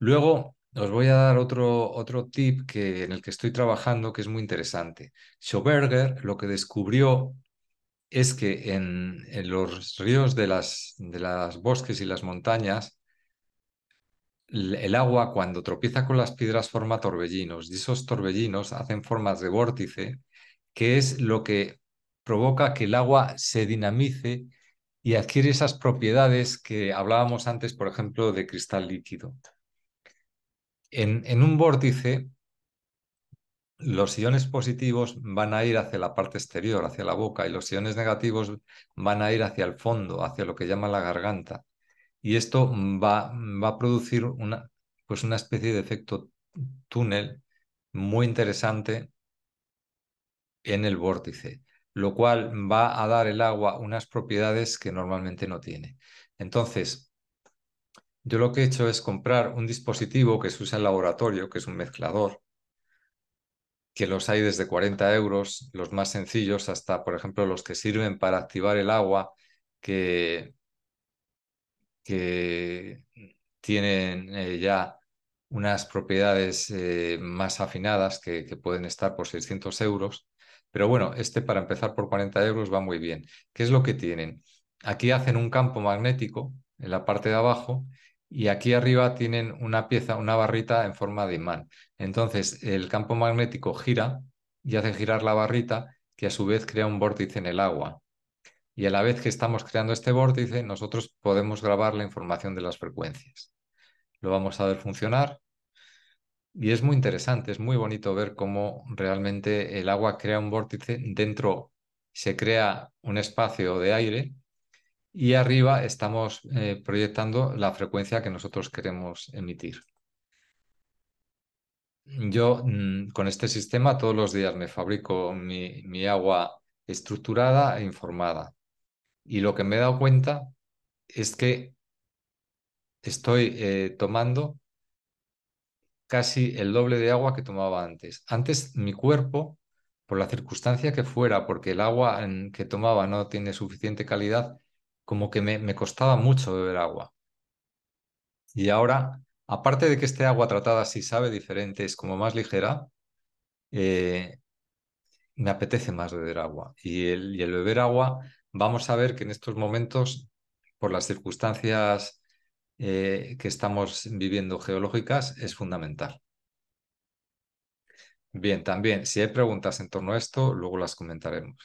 Luego os voy a dar otro, tip que, en el que estoy trabajando que es muy interesante. Schoberger lo que descubrió es que en, los ríos de las, de las bosques y las montañas, el agua cuando tropieza con las piedras forma torbellinos y esos torbellinos hacen formas de vórtice, que es lo que provoca que el agua se dinamice y adquiere esas propiedades que hablábamos antes, por ejemplo, de cristal líquido en, un vórtice, los iones positivos van a ir hacia la parte exterior, hacia la boca, y los iones negativos van a ir hacia el fondo, hacia lo que llama la garganta. Y esto va, a producir una, pues una especie de efecto túnel muy interesante en el vórtice, lo cual va a dar el agua unas propiedades que normalmente no tiene. Entonces, yo lo que he hecho es comprar un dispositivo que se usa en laboratorio, que es un mezclador, que los hay desde 40 euros, los más sencillos, hasta, por ejemplo, los que sirven para activar el agua, que, tienen eh, ya unas propiedades eh, más afinadas que, que, pueden estar por 600 euros. Pero bueno, este para empezar por 40 euros va muy bien. ¿Qué es lo que tienen? Aquí hacen un campo magnético en la parte de abajo y aquí arriba tienen una pieza, una barrita en forma de imán. Entonces el campo magnético gira y hace girar la barrita que a su vez crea un vórtice en el agua. Y a la vez que estamos creando este vórtice, nosotros podemos grabar la información de las frecuencias. Lo vamos a ver funcionar. Y es muy interesante, es muy bonito ver cómo realmente el agua crea un vórtice. Dentro se crea un espacio de aire y arriba estamos eh, proyectando la frecuencia que nosotros queremos emitir. Yo mm, con este sistema todos los días me fabrico mi, agua estructurada e informada. Y lo que me he dado cuenta es que estoy eh, tomando casi el doble de agua que tomaba antes. Antes mi cuerpo, por la circunstancia que fuera, porque el agua mm, que tomaba no tiene suficiente calidad, como que me, costaba mucho beber agua. Y ahora, aparte de que este agua tratada sí sabe diferente, es como más ligera, eh, me apetece más beber agua. Y el, beber agua, vamos a ver que en estos momentos, por las circunstancias eh, que estamos viviendo geológicas, es fundamental. Bien, también, si hay preguntas en torno a esto, luego las comentaremos.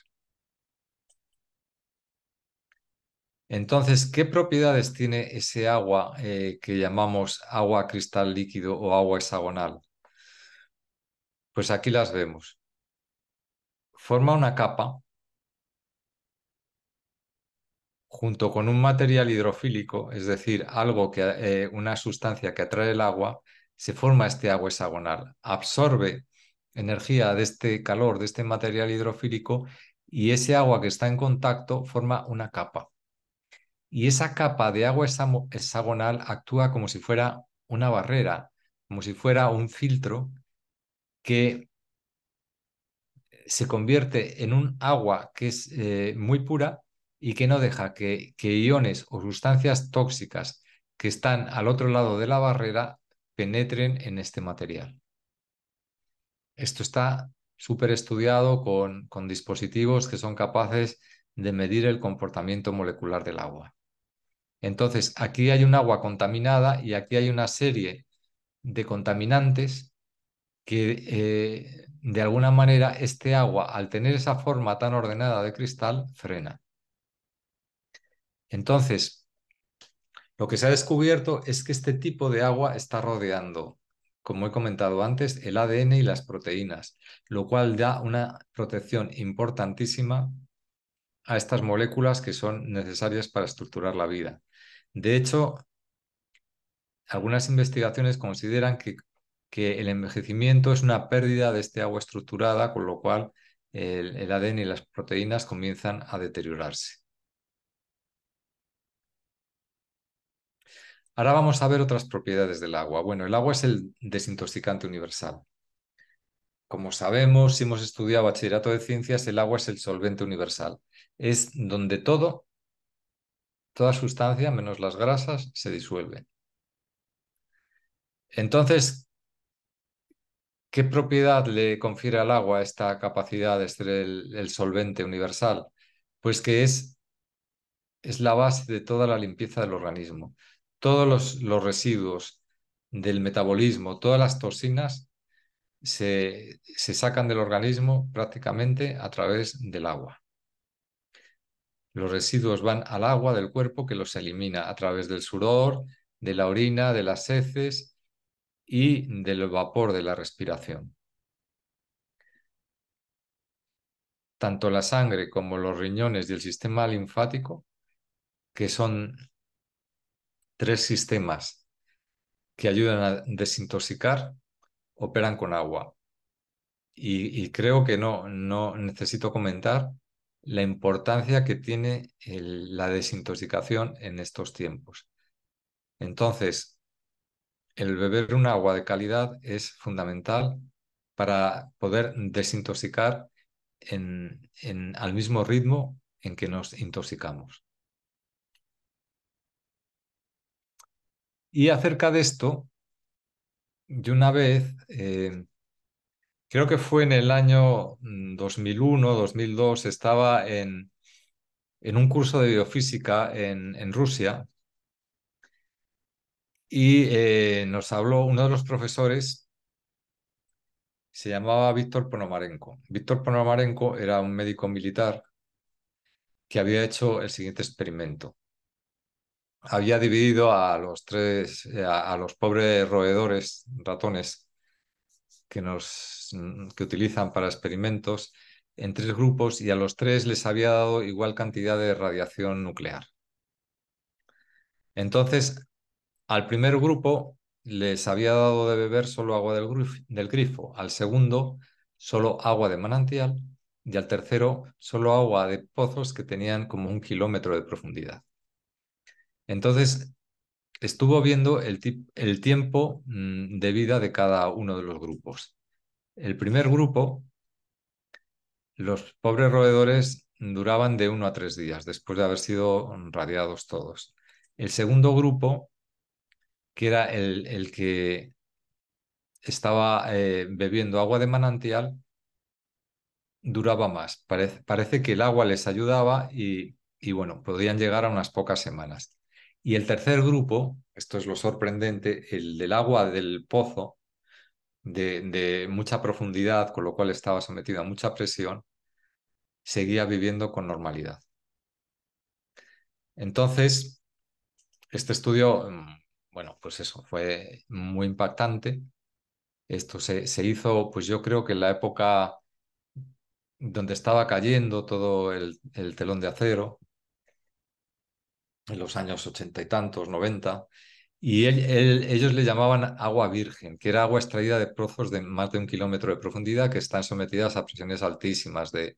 Entonces, ¿qué propiedades tiene ese agua eh, que llamamos agua cristal líquido o agua hexagonal? Pues aquí las vemos. Forma una capa junto con un material hidrofílico, es decir, algo que, eh, una sustancia que atrae el agua, se forma este agua hexagonal, absorbe energía de este calor, de este material hidrofílico, y ese agua que está en contacto forma una capa y esa capa de agua hexagonal actúa como si fuera una barrera, como si fuera un filtro que se convierte en un agua que es eh, muy pura y que no deja que, iones o sustancias tóxicas que están al otro lado de la barrera penetren en este material. Esto está súper estudiado con dispositivos que son capaces de medir el comportamiento molecular del agua. Entonces, aquí hay un agua contaminada y aquí hay una serie de contaminantes que eh, de alguna manera este agua, al tener esa forma tan ordenada de cristal, frena. Entonces, lo que se ha descubierto es que este tipo de agua está rodeando, como he comentado antes, el ADN y las proteínas, lo cual da una protección importantísima a estas moléculas que son necesarias para estructurar la vida. De hecho, algunas investigaciones consideran que, el envejecimiento es una pérdida de este agua estructurada, con lo cual el, el ADN y las proteínas comienzan a deteriorarse. Ahora vamos a ver otras propiedades del agua. Bueno, el agua es el desintoxicante universal. Como sabemos, si hemos estudiado bachillerato de ciencias, el agua es el solvente universal. Es donde todo Toda sustancia, menos las grasas, se disuelve. Entonces, ¿qué propiedad le confiere al agua esta capacidad de ser el, solvente universal? Pues que es, es, la base de toda la limpieza del organismo. Todos los, los residuos del metabolismo, todas las toxinas se, sacan del organismo prácticamente a través del agua. Los residuos van al agua del cuerpo que los elimina a través del sudor, de la orina, de las heces y del vapor de la respiración. Tanto la sangre como los riñones y el sistema linfático, que son tres sistemas que ayudan a desintoxicar, operan con agua. Y, y creo que no, no necesito comentar la importancia que tiene la desintoxicación en estos tiempos. Entonces, el beber un agua de calidad es fundamental para poder desintoxicar en, al mismo ritmo en que nos intoxicamos. Y acerca de esto, yo una vez eh, creo que fue en el año 2001, mm, 2002, estaba en, un curso de biofísica en, Rusia y eh, nos habló uno de los profesores, se llamaba Víctor Ponomarenko. Víctor Ponomarenko era un médico militar que había hecho el siguiente experimento. Había dividido a los tres, eh, a los pobres roedores, ratones, que, utilizan para experimentos en tres grupos y a los tres les había dado igual cantidad de radiación nuclear. Entonces, al primer grupo les había dado de beber solo agua del, del grifo, al segundo solo agua de manantial y al tercero solo agua de pozos que tenían como un kilómetro de profundidad. Entonces, estuvo viendo el, el tiempo mm, de vida de cada uno de los grupos. El primer grupo, los pobres roedores duraban de uno a tres días después de haber sido radiados todos. El segundo grupo, que era el, que estaba eh, bebiendo agua de manantial, duraba más. Parece, que el agua les ayudaba y, y, bueno, podían llegar a unas pocas semanas. Y el tercer grupo, esto es lo sorprendente, el del agua del pozo, de, mucha profundidad, con lo cual estaba sometido a mucha presión, seguía viviendo con normalidad. Entonces, este estudio, mm, bueno, pues eso, fue muy impactante. Esto se, hizo, pues yo creo que en la época donde estaba cayendo todo el telón de acero, en los años ochenta y tantos, noventa, y ellos le llamaban agua virgen, que era agua extraída de pozos de más de un kilómetro de profundidad que están sometidas a presiones altísimas de,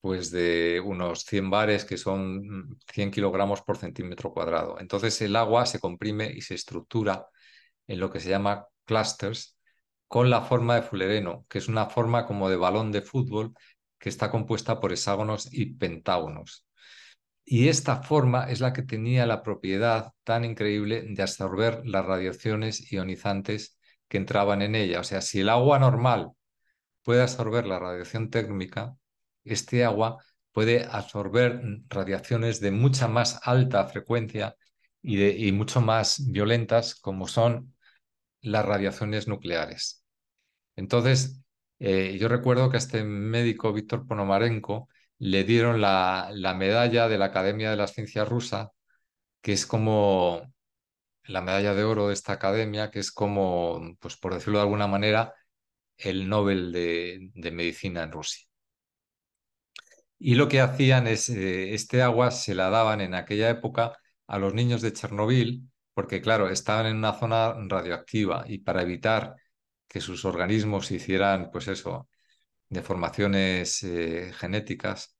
pues de unos 100 bares, que son 100 kilogramos por centímetro cuadrado. Entonces el agua se comprime y se estructura en lo que se llama clusters con la forma de fulereno, que es una forma como de balón de fútbol que está compuesta por hexágonos y pentágonos. Y esta forma es la que tenía la propiedad tan increíble de absorber las radiaciones ionizantes que entraban en ella. O sea, si el agua normal puede absorber la radiación térmica, este agua puede absorber radiaciones de mucha más alta frecuencia y, mucho más violentas como son las radiaciones nucleares. Entonces, eh, yo recuerdo que este médico, Víctor Ponomarenko, le dieron la, medalla de la Academia de las Ciencias Rusa, que es como la medalla de oro de esta academia, que es como, pues por decirlo de alguna manera, el Nobel de, de Medicina en Rusia. Y lo que hacían es, eh, este agua se la daban en aquella época a los niños de Chernobyl, porque claro, estaban en una zona radioactiva y para evitar que sus organismos hicieran, pues eso, de formaciones eh, genéticas,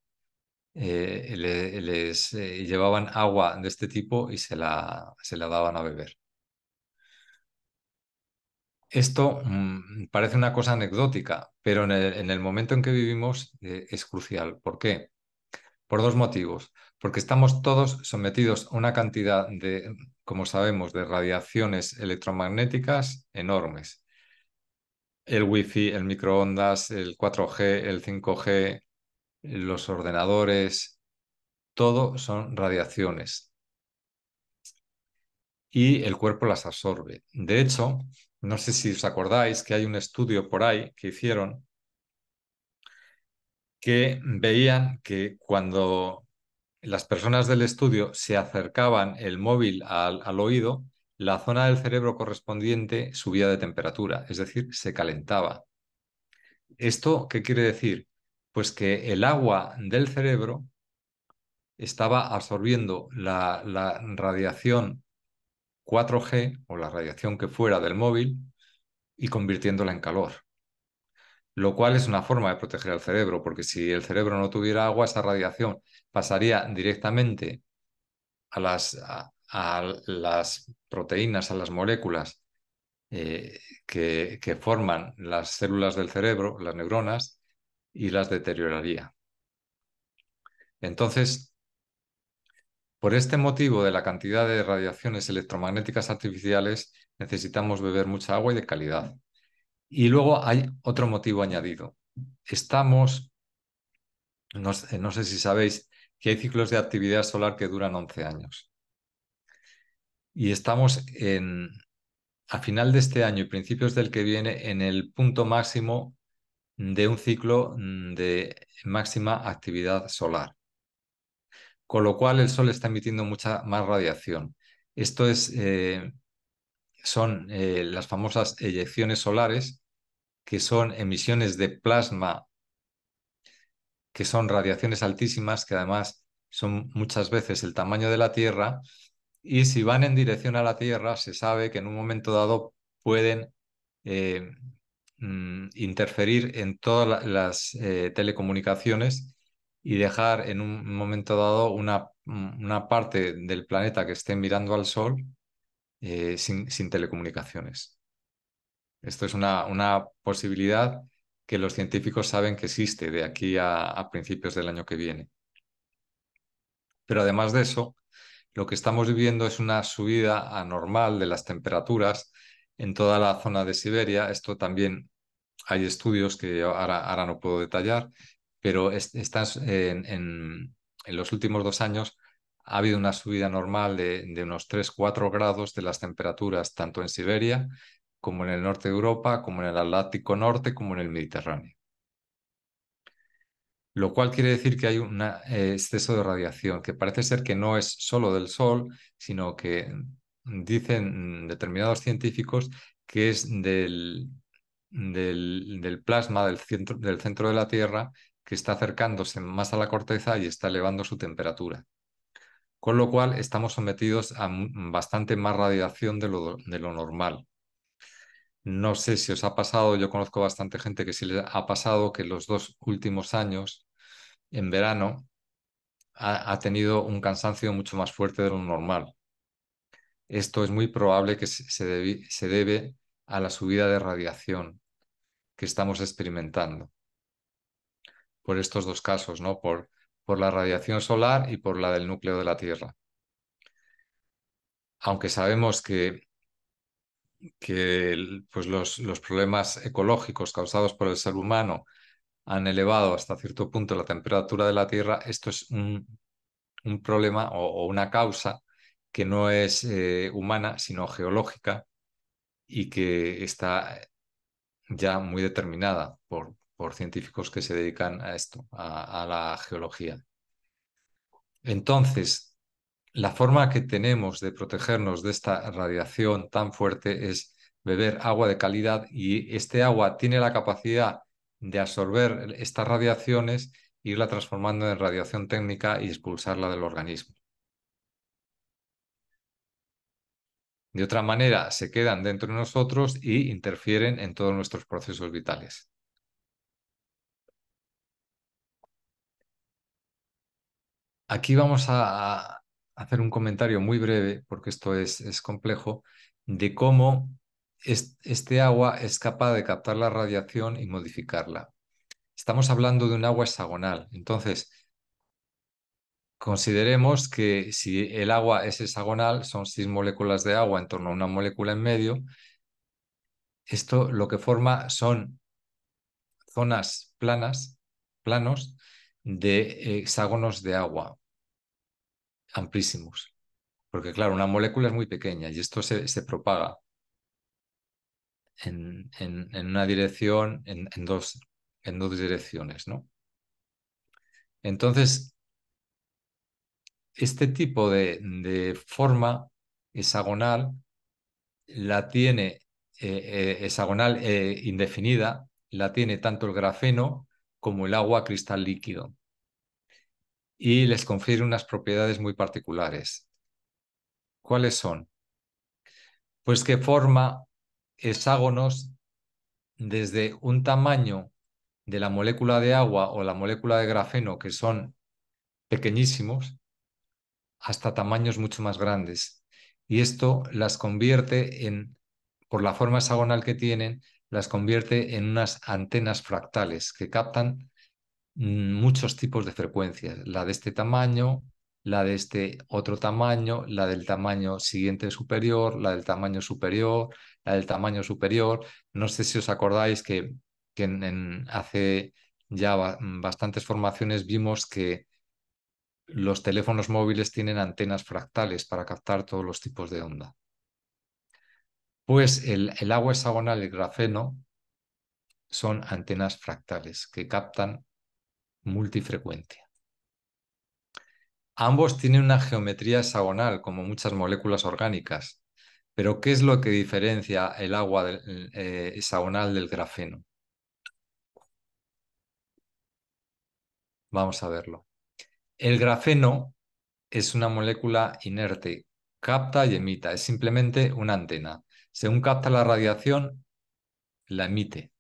eh, les eh, llevaban agua de este tipo y se la, se la daban a beber. Esto mm, parece una cosa anecdótica, pero en el, en el momento en que vivimos es crucial. ¿Por qué? Por dos motivos. Porque estamos todos sometidos a una cantidad de, como sabemos, de radiaciones electromagnéticas enormes el wifi, el microondas, el 4G, el 5G, los ordenadores, todo son radiaciones. Y el cuerpo las absorbe. De hecho, no sé si os acordáis que hay un estudio por ahí que hicieron que veían que cuando las personas del estudio se acercaban el móvil al, al oído, la zona del cerebro correspondiente subía de temperatura, es decir, se calentaba. ¿Esto qué quiere decir? Pues que el agua del cerebro estaba absorbiendo la, radiación 4G o la radiación que fuera del móvil y convirtiéndola en calor. Lo cual es una forma de proteger al cerebro, porque si el cerebro no tuviera agua, esa radiación pasaría directamente a las, a las proteínas, a las moléculas eh, que, forman las células del cerebro, las neuronas, y las deterioraría. Entonces, por este motivo de la cantidad de radiaciones electromagnéticas artificiales, necesitamos beber mucha agua y de calidad. Y luego hay otro motivo añadido. Estamos, no sé si sabéis, que hay ciclos de actividad solar que duran 11 años y estamos en, a final de este año y principios del que viene en el punto máximo de un ciclo mm, de máxima actividad solar. Con lo cual el Sol está emitiendo mucha más radiación. Esto es, eh, son eh, las famosas eyecciones solares, que son emisiones de plasma, que son radiaciones altísimas, que además son muchas veces el tamaño de la Tierra, y si van en dirección a la Tierra, se sabe que en un momento dado pueden eh, mm, interferir en todas las eh, telecomunicaciones y dejar en un momento dado una, mm, una, parte del planeta que esté mirando al Sol eh, sin, telecomunicaciones. Esto es una, una, posibilidad que los científicos saben que existe de aquí a principios del año que viene. Pero además de eso, lo que estamos viviendo es una subida anormal de las temperaturas en toda la zona de Siberia. Esto también hay estudios que ahora, ahora no puedo detallar, pero en, los últimos dos años ha habido una subida normal de, de unos 3-4 grados de las temperaturas, tanto en Siberia como en el norte de Europa, como en el Atlántico Norte, como en el Mediterráneo lo cual quiere decir que hay un eh, exceso de radiación, que parece ser que no es solo del Sol, sino que dicen determinados científicos que es del, plasma del centro, del centro de la Tierra que está acercándose más a la corteza y está elevando su temperatura. Con lo cual estamos sometidos a bastante más radiación de lo normal. No sé si os ha pasado, yo conozco bastante gente que sí les ha pasado que los dos últimos años, en verano, ha, tenido un cansancio mucho más fuerte de lo normal. Esto es muy probable que se, debe, se debe a la subida de radiación que estamos experimentando por estos dos casos, ¿no? Por, por la radiación solar y por la del núcleo de la Tierra. Aunque sabemos que que pues los, problemas ecológicos causados por el ser humano han elevado hasta cierto punto la temperatura de la Tierra, esto es un, problema o, una causa que no es eh, humana, sino geológica y que está ya muy determinada por, científicos que se dedican a esto, a la geología. Entonces, la forma que tenemos de protegernos de esta radiación tan fuerte es beber agua de calidad y este agua tiene la capacidad de absorber estas radiaciones, irla transformando en radiación técnica y expulsarla del organismo. De otra manera, se quedan dentro de nosotros y interfieren en todos nuestros procesos vitales. Aquí vamos a, hacer un comentario muy breve, porque esto es, complejo, de cómo este agua es capaz de captar la radiación y modificarla. Estamos hablando de un agua hexagonal, entonces consideremos que si el agua es hexagonal, son seis moléculas de agua en torno a una molécula en medio, esto lo que forma son zonas planas, planos de hexágonos de agua amplísimos. Porque claro, una molécula es muy pequeña y esto se, propaga en, una dirección, en, dos, en dos direcciones, ¿no? Entonces, este tipo de, forma hexagonal la tiene eh, eh, hexagonal eh, indefinida, la tiene tanto el grafeno como el agua cristal líquido y les confiere unas propiedades muy particulares. ¿Cuáles son? Pues que forma hexágonos desde un tamaño de la molécula de agua o la molécula de grafeno, que son pequeñísimos, hasta tamaños mucho más grandes. Y esto las convierte en, por la forma hexagonal que tienen, las convierte en unas antenas fractales que captan Mm, muchos tipos de frecuencias, la de este tamaño, la de este otro tamaño, la del tamaño siguiente superior, la del tamaño superior, la del tamaño superior. No sé si os acordáis que, en, hace ya mm, bastantes formaciones vimos que los teléfonos móviles tienen antenas fractales para captar todos los tipos de onda. Pues el, el agua hexagonal y el grafeno son antenas fractales que captan multifrecuencia. Ambos tienen una geometría hexagonal, como muchas moléculas orgánicas, pero ¿qué es lo que diferencia el agua eh, hexagonal del grafeno? Vamos a verlo. El grafeno es una molécula inerte, capta y emita, es simplemente una antena. Según capta la radiación, la emite.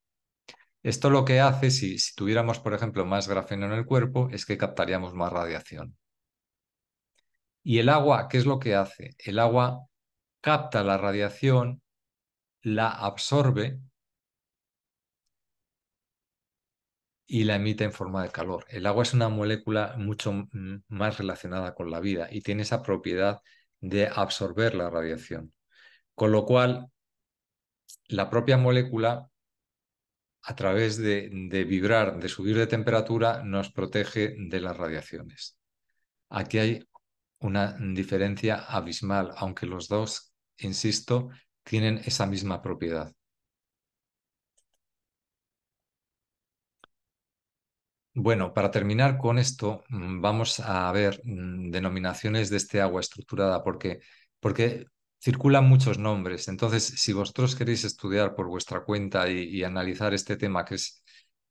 Esto lo que hace, si, tuviéramos, por ejemplo, más grafeno en el cuerpo, es que captaríamos más radiación. ¿Y el agua qué es lo que hace? El agua capta la radiación, la absorbe y la emite en forma de calor. El agua es una molécula mucho mm, más relacionada con la vida y tiene esa propiedad de absorber la radiación. Con lo cual, la propia molécula a través de, vibrar, de subir de temperatura, nos protege de las radiaciones. Aquí hay una diferencia abismal, aunque los dos, insisto, tienen esa misma propiedad. Bueno, para terminar con esto, mm, vamos a ver mm, denominaciones de este agua estructurada, porque, porque circulan muchos nombres. Entonces, si vosotros queréis estudiar por vuestra cuenta y, analizar este tema que es,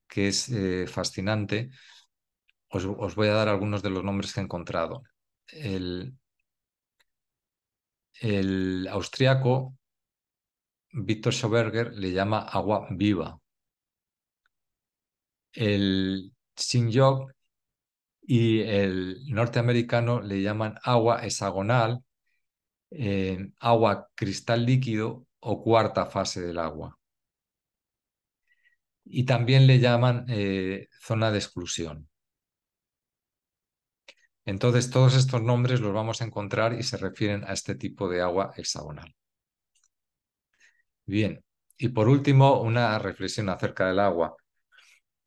que es eh, fascinante, os, voy a dar algunos de los nombres que he encontrado. El, el austriaco Víctor Schoberger le llama agua viva. El Xinjiang y el norteamericano le llaman agua hexagonal eh, agua cristal líquido o cuarta fase del agua. Y también le llaman eh, zona de exclusión. Entonces, todos estos nombres los vamos a encontrar y se refieren a este tipo de agua hexagonal. Bien, y por último, una reflexión acerca del agua.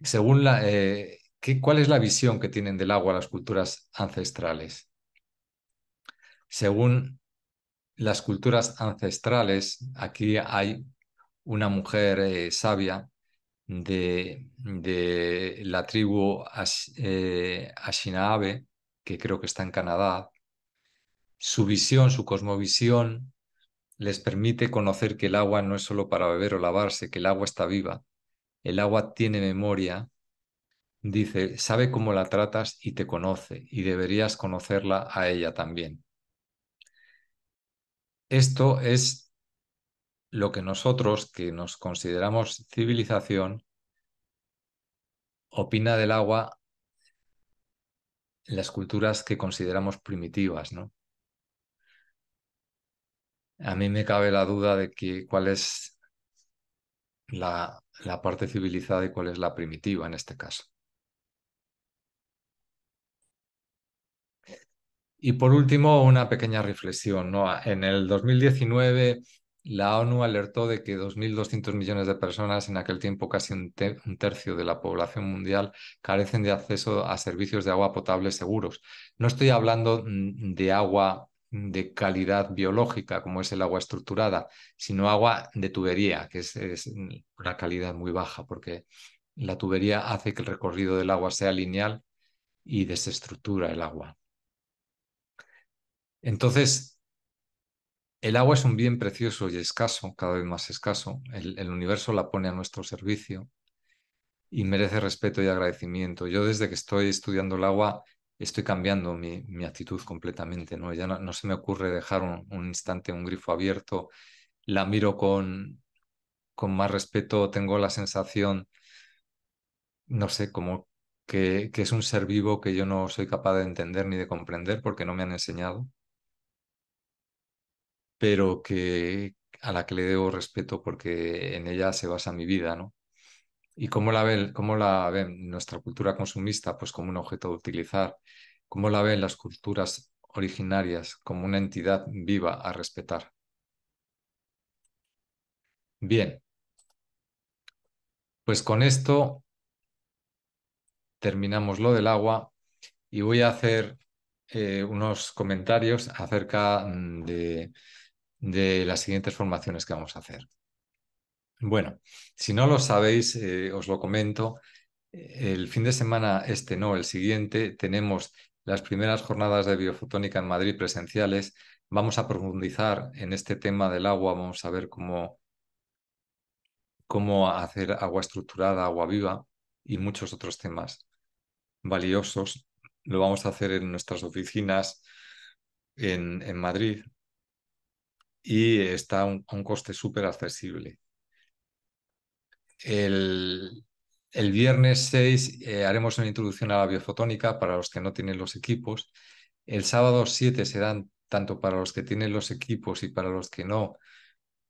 Según la, eh, ¿qué, ¿Cuál es la visión que tienen del agua las culturas ancestrales? Según las culturas ancestrales, aquí hay una mujer eh, sabia de, la tribu Ashinaabe, eh, que creo que está en Canadá. Su visión, su cosmovisión, les permite conocer que el agua no es solo para beber o lavarse, que el agua está viva, el agua tiene memoria, dice, sabe cómo la tratas y te conoce, y deberías conocerla a ella también. Esto es lo que nosotros, que nos consideramos civilización, opina del agua en las culturas que consideramos primitivas, ¿no? A mí me cabe la duda de que cuál es la parte civilizada y cuál es la primitiva en este caso. Y por último, una pequeña reflexión. En el 2019, la ONU alertó de que 2.200 millones de personas, en aquel tiempo casi un, tercio de la población mundial, carecen de acceso a servicios de agua potable seguros. No estoy hablando mm, de agua de calidad biológica, como es el agua estructurada, sino agua de tubería, que es una calidad muy baja, porque la tubería hace que el recorrido del agua sea lineal y desestructura el agua. Entonces, el agua es un bien precioso y escaso, cada vez más escaso. El, universo la pone a nuestro servicio y merece respeto y agradecimiento. Yo desde que estoy estudiando el agua estoy cambiando mi, actitud completamente, ¿no? Ya no, se me ocurre dejar un, instante un grifo abierto, la miro con, con más respeto, tengo la sensación, no sé, como que es un ser vivo que yo no soy capaz de entender ni de comprender porque no me han enseñado pero que a la que le debo respeto porque en ella se basa mi vida, ¿no? ¿Y cómo la ven, cómo la nuestra cultura consumista? Pues como un objeto de utilizar. ¿Cómo la ven las culturas originarias como una entidad viva a respetar? Bien, pues con esto terminamos lo del agua y voy a hacer eh, unos comentarios acerca mm, de de las siguientes formaciones que vamos a hacer. Bueno, si no lo sabéis, eh, os lo comento. El fin de semana, este no, el siguiente, tenemos las primeras jornadas de biofotónica en Madrid presenciales. Vamos a profundizar en este tema del agua, vamos a ver cómo, cómo hacer agua estructurada, agua viva y muchos otros temas valiosos. Lo vamos a hacer en nuestras oficinas en, en Madrid, y está a un, coste súper accesible. El, viernes 6 eh, haremos una introducción a la biofotónica para los que no tienen los equipos. El sábado 7 serán tanto para los que tienen los equipos y para los que no,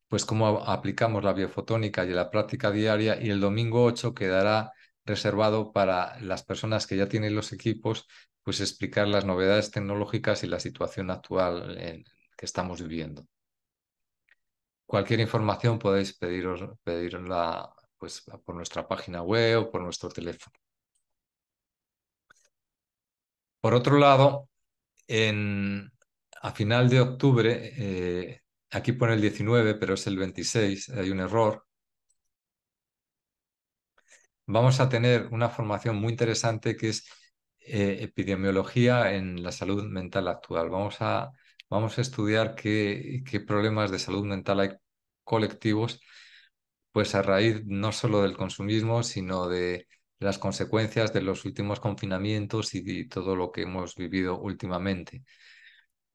pues cómo aplicamos la biofotónica y la práctica diaria. Y el domingo 8 quedará reservado para las personas que ya tienen los equipos, pues explicar las novedades tecnológicas y la situación actual que estamos viviendo. Cualquier información podéis pediros, pues, por nuestra página web o por nuestro teléfono. Por otro lado, a final de octubre, eh, aquí pone el 19, pero es el 26, hay un error. Vamos a tener una formación muy interesante que es eh, epidemiología en la salud mental actual. Vamos a vamos a estudiar qué, problemas de salud mental hay colectivos, pues a raíz no solo del consumismo, sino de las consecuencias de los últimos confinamientos y de todo lo que hemos vivido últimamente.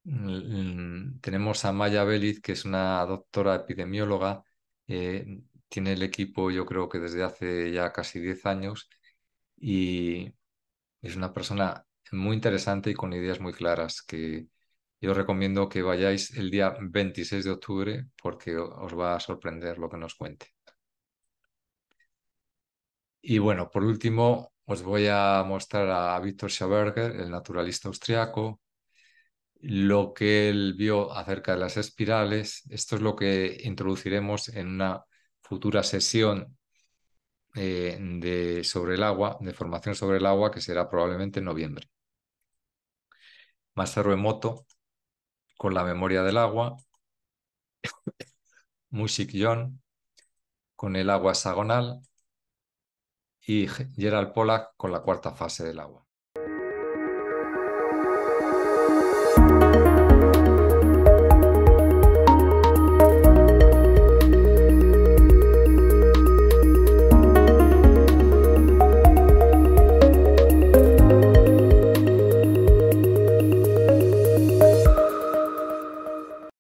Mm, mm, tenemos a Maya Beliz, que es una doctora epidemióloga, eh, tiene el equipo yo creo que desde hace ya casi 10 años y es una persona muy interesante y con ideas muy claras que yo os recomiendo que vayáis el día 26 de octubre porque os va a sorprender lo que nos cuente. Y bueno, por último, os voy a mostrar a Víctor Schaberger, el naturalista austriaco, lo que él vio acerca de las espirales. Esto es lo que introduciremos en una futura sesión eh, de, sobre el agua, de formación sobre el agua, que será probablemente en noviembre. más terremoto con La memoria del agua, Music John, con El agua hexagonal y Gerald Pollack con La cuarta fase del agua.